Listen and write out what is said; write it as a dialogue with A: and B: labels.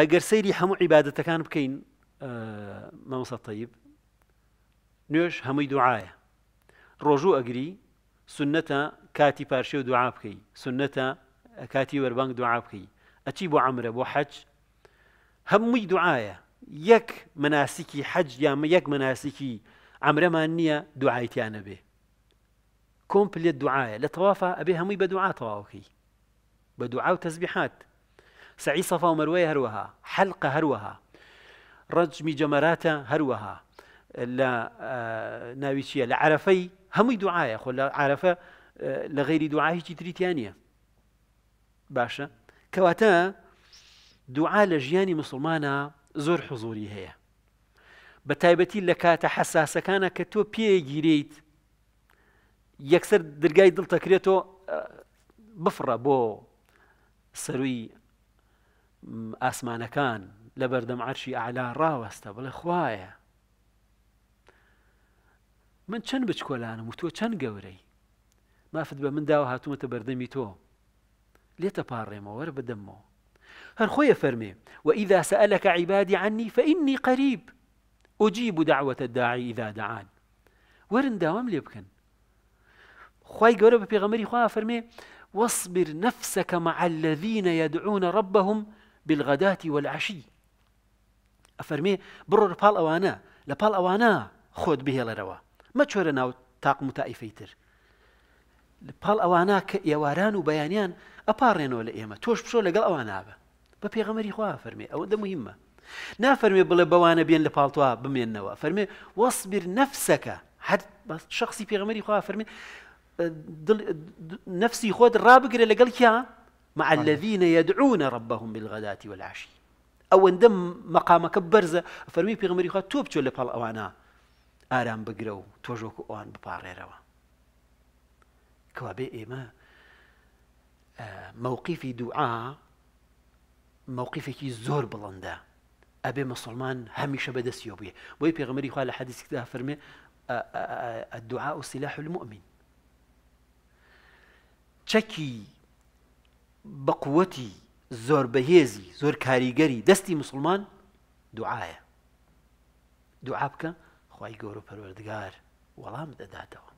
A: ئەگەر سەیری هەموو عیباەتەکان بکەین آه، مەمەسە تەیب طيب. نوێش هەمووی دوعاە ڕۆژوو ئەگری سنەتە کاتی پارشێ و دوعا بکەی سنەتە کاتی وەربانگ دوعا بکەی ئەچی بۆ عمرە بۆ حەج هەمووی دوعاە یەک مناسیکی حەج یامە یەک مناسیکی عمرەمان نییە دوعایتیانە بێ کۆمپلێت دوعاە لە تەوافە ئەبێ هەمووی بە دوعا تەواوکەی بە دوعا و تەزبیحات سعي صفا و هروها حلقة هروها هەروەها جمرات هروها لا آه، ناويشية لعرفي هم آه، لە عرفەی هەمووی دوعاە خۆ لە عرفە لە غێری دوعاهیی تریتیان نیە باشە کەواتە دوعا لە ژیانی مسلمانە زۆر حزوری هەیە بە تایبەتی لە کاتە حساسەکانە کە تۆ پێگیریت یەکسەر دەرگای ئاسمانەکان لە بەردەم عەرشی أعلى ڕاوەستە بڵێ خوایە من چەند بچکۆلانم و تۆ چەند گەورەی مافت بە منداوە هاتوومەتە بەردەمی تۆ لێتە پاڕێمەوە وەرە بدەمەوە هەر خۆیە فەرمێ وإذا سألك عبادي عني فإني قريب أجيب دعوة الداعي إذا دعان ورن داوام لي بكن خواي قرب في غمري خوا فرمي واصبر نفسك مع الذين يدعون ربهم بالغداة والعشي ئەفەرمێ بڕۆ پاڵ ئەوانە لە پاڵ ئەوانە خۆت بهێڵەرەوە مەچۆرە ناو تاقم و تائیفەیتر پاڵ ئەوانە کە ئێواران و بەیانیان ئەپارڕێنەوە لە ئێمە تۆش پشۆ لەگەڵ ئەوانابە بە پێغەمەری خوا فەرمێ ئەوەندە مهمە نافەرمێ بڵێ بەوانە بێن لە پاڵتووا بمێنەوە فەرمێ وەسبیر نەفسەکە هەر شخصی پێغەمەری خوا فەرمێ نفسی خۆت ڕابگرێ لەگەڵ کیا مع الذين يدعون ربهم بالغداة والعشي او دم مقامك برزه فرمي پیغمبري خو توب چول پال اوانا آرام بقرو توجو أوان بباري روا كوابي ايما موقفي دعاء موقفي زور بلندا ابي مسلمان هميشه بدس وي بوي پیغمبري خو حديث كده فرمي الدعاء سلاح المؤمن تشكي بە قوەتی زۆر بەهێزی زۆر کاریگەری دەستی مسلمان دوعاە دوعا بکە خی گەورە پەروەردگار وەڵام دەداتەوە.